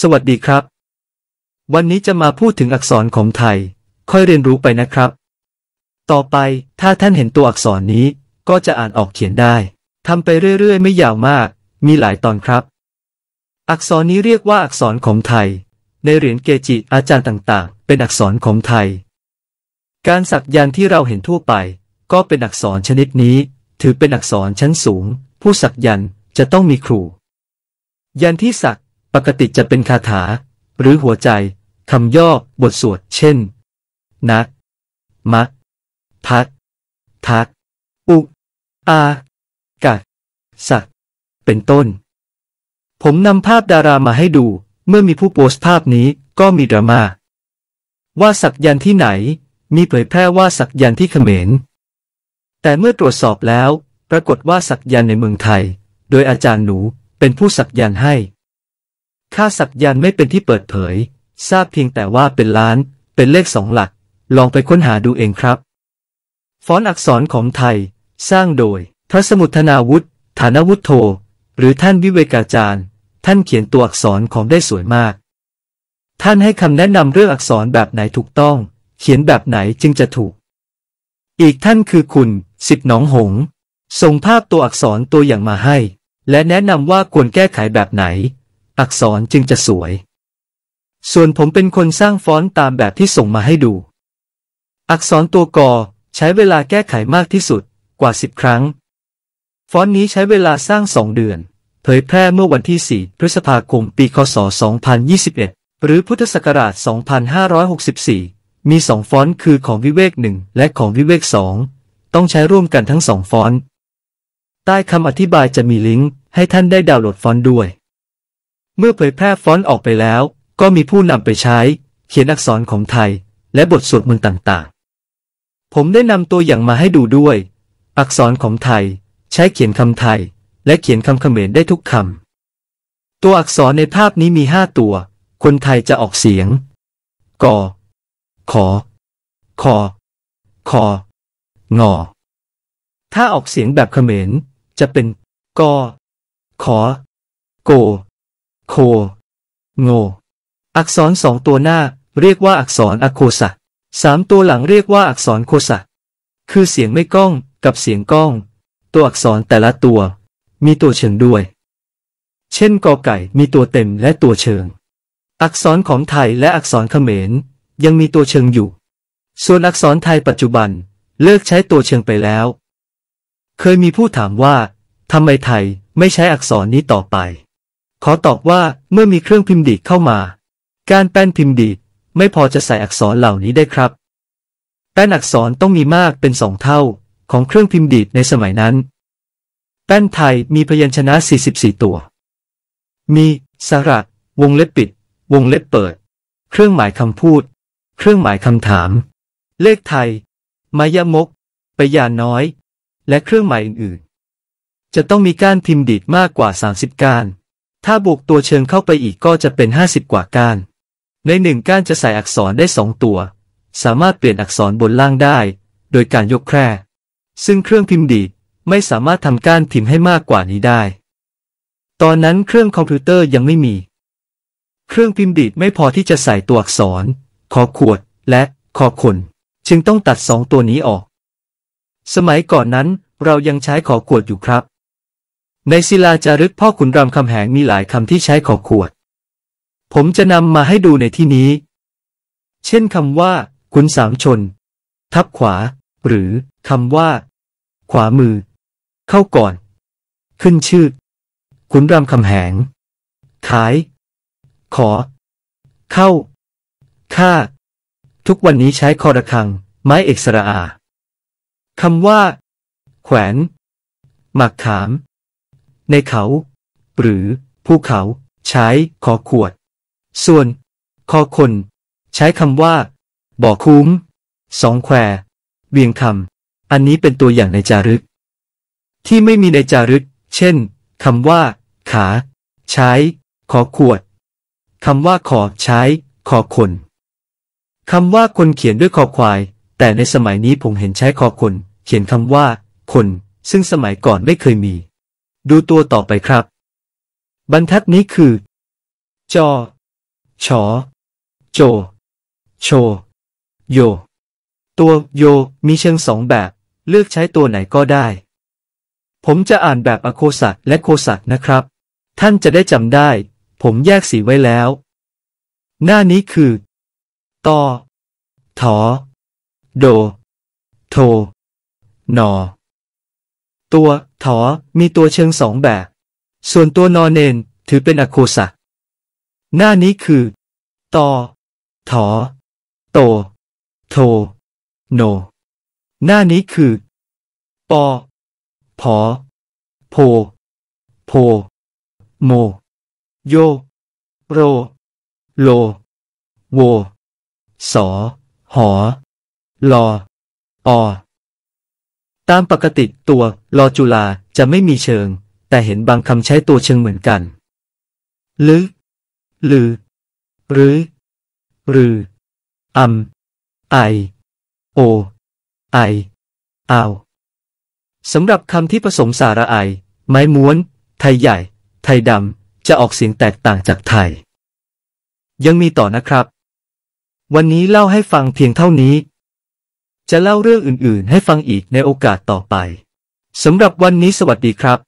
สวัสดีครับ วันนี้จะมาพูดถึงอักษรของไทย ค่อยเรียนรู้ไปนะครับ ต่อไป ถ้าท่านเห็นตัวอักษรนี้ก็จะอ่านออกเขียนได้ทำไปเรื่อยๆ ไม่ยาวมาก มีหลายตอนครับ อักษรนี้เรียกว่าอักษรของไทย ในเหรียญเกจิอาจารย์ต่างๆ เป็นอักษรของไทย การสักยันที่เราเห็นทั่วไป ก็เป็นอักษรชนิดนี้ ถือเป็นอักษรชั้นสูง ผู้สักยันจะต้องมีครูยันที่สักปกติจะเป็นคาถา หรือหัวใจ คำย่อบทสวดเช่น นักมักพักทัก อุอากัดสัก เป็นต้น ผมนำภาพดารามาให้ดู เมื่อมีผู้โพสต์ภาพนี้ก็มีดราม่าว่าสักยันที่ไหน มีเผยแพร่ว่าสักยันที่เขมร แต่เมื่อตรวจสอบแล้วปรากฏว่าสักยันในเมืองไทย โดยอาจารย์หนูเป็นผู้สักยันให้ค่าสักยันไม่เป็นที่เปิดเผย ทราบเพียงแต่ว่าเป็นล้าน เป็นเลขสองหลัก ลองไปค้นหาดูเองครับ ฟอนต์อักษรของไทย สร้างโดยพระสมุทนาวุฒิฐานวุฒโธ หรือท่านวิเวกาจารย์ ท่านเขียนตัวอักษรของได้สวยมาก ท่านให้คำแนะนำเรื่องอักษรแบบไหนถูกต้อง เขียนแบบไหนจึงจะถูก อีกท่านคือคุณสิทธน้องหงส่งภาพตัวอักษรตัวอย่างมาให้ และแนะนำว่าควรแก้ไขแบบไหนอักษรจึงจะสวย ส่วนผมเป็นคนสร้างฟอนต์ตามแบบที่ส่งมาให้ดู อักษรตัวกอใช้เวลาแก้ไขมากที่สุด กว่าสิบครั้ง ฟอนต์นี้ใช้เวลาสร้างสองเดือน เผยแพร่เมื่อวันที่ 4 พฤษภาคมปีคศ 2021 หรือพุทธศักราช 2564 มีสองฟอนต์คือของวิเวกหนึ่งและของวิเวกสอง ต้องใช้ร่วมกันทั้งสองฟอนต์ ใต้คำอธิบายจะมีลิงก์ ให้ท่านได้ดาวน์โหลดฟอนต์ด้วยเมื่อเผยแพร่ฟอนต์ออกไปแล้วก็มีผู้นำไปใช้เขียนอักษรของไทยและบทสวดมนต์ต่างๆ ผมได้นำตัวอย่างมาให้ดูด้วย อักษรของไทย ใช้เขียนคำไทย และเขียนคำเขมรได้ทุกคำตัวอักษรในภาพนี้มีห้าตัว คนไทยจะออกเสียงกอขอคอคองอถ้าออกเสียงแบบเขมรจะเป็นกอขอโกโคโงอักษรสองตัวหน้าเรียกว่าอักษรอโคสะสามตัวหลังเรียกว่าอักษรโคสะคือเสียงไม่ก้องกับเสียงก้อง ตัวอักษรแต่ละตัวมีตัวเชิงด้วย เช่นกอไก่มีตัวเต็มและตัวเชิง อักษรของไทยและอักษรเขมร ยังมีตัวเชิงอยู่ ส่วนอักษรไทยปัจจุบันเลิกใช้ตัวเชิงไปแล้ว เคยมีผู้ถามว่าทำไมไทยไม่ใช้อักษรนี้ต่อไปขอตอบว่าเมื่อมีเครื่องพิมพ์ดีดเข้ามา การแป้นพิมพ์ดีดไม่พอจะใส่อักษรเหล่านี้ได้ครับ แป้นอักษรต้องมีมากเป็นสองเท่าของเครื่องพิมพ์ดีดในสมัยนั้น แป้นไทยมีพยัญชนะ44 ตัว มี สระ วงเล็บปิด วงเล็บเปิด เครื่องหมายคำพูด เครื่องหมายคำถาม เลขไทยมายมก ไปยาน้อย และเครื่องหมายอื่นๆ จะต้องมีการพิมพ์ดีดมากกว่า30การถ้าบวกตัวเชิงเข้าไปอีกก็จะเป็น 50กว่าก้านในหนึ่งก้านจะใส่อักษรได้ 2 ตัว สามารถเปลี่ยนอักษรบนล่างได้ โดยการยกแคร่ ซึ่งเครื่องพิมพ์ดีไม่สามารถทำก้านพิมพ์ให้มากกว่านี้ได้ ตอนนั้นเครื่องคอมพิวเตอร์ยังไม่มี เครื่องพิมพ์ดีไม่พอที่จะใส่ตัวอักษร ขอขวด และ ขอขคนจึงต้องตัดสองตัวนี้ออก สมัยก่อนนั้นเรายังใช้ขอขวดอยู่ครับในศิลาจารึกพ่อขุนรามคำแหงมีหลายคำที่ใช้ขอขวด ผมจะนำมาให้ดูในที่นี้ เช่นคำว่า ขุนสามชน ทับขวา หรือคำว่า ขวามือ เข้าก่อน ขึ้นชื่อ ขุนรามคำแหง ขาย ขอ เข้าค่าทุกวันนี้ใช้คอระคัง ไม้เอกสระอาคำว่าแขวนหมักขามในเขา หรือภูเขาใช้คอขวด ส่วนคอคนใช้คำว่าบ่อคุ้ม สองแควเวียงคำอันนี้เป็นตัวอย่างในจารึก ที่ไม่มีในจารึก เช่นคำว่า ขา ใช้ ขอขวดคำว่าขอใช้ ขอคนคำว่าคนเขียนด้วยคอควาย แต่ในสมัยนี้ผมเห็นใช้คอคนเขียนคำว่า คน ซึ่งสมัยก่อนไม่เคยมีดูตัวต่อไปครับ บรรทัดนี้คือจอชอโจ โช โย ตัวโยมีเชิงสองแบบ เลือกใช้ตัวไหนก็ได้ ผมจะอ่านแบบอโคสัตและโคสัตนะครับ ท่านจะได้จำได้ ผมแยกสีไว้แล้ว หน้านี้คือตอถอโด โทนอตัวถอมีตัวเชิงสองแบบ ส่วนตัวนอนเนนถือเป็นอโคสะ หน้านี้คือ ตอถอ โต โท โน หน้านี้คือ ปอ พอ โพโพ โม โย โร โล โว สอ หอ ลอ อตามปกติตัว ลอจุลาจะไม่มีเชิง แต่เห็นบางคำใช้ตัวเชิงเหมือนกัน หรือ หรือ หรือ หรืออัมไอ โอ ไออาวสำหรับคำที่ผสมสาระไอไม้ม้วน ไทยใหญ่ ไทยดำจะออกเสียงแตกต่างจากไทย ยังมีต่อนะครับ วันนี้เล่าให้ฟังเพียงเท่านี้จะเล่าเรื่องอื่นๆ ให้ฟังอีกในโอกาสต่อไป สำหรับวันนี้สวัสดีครับ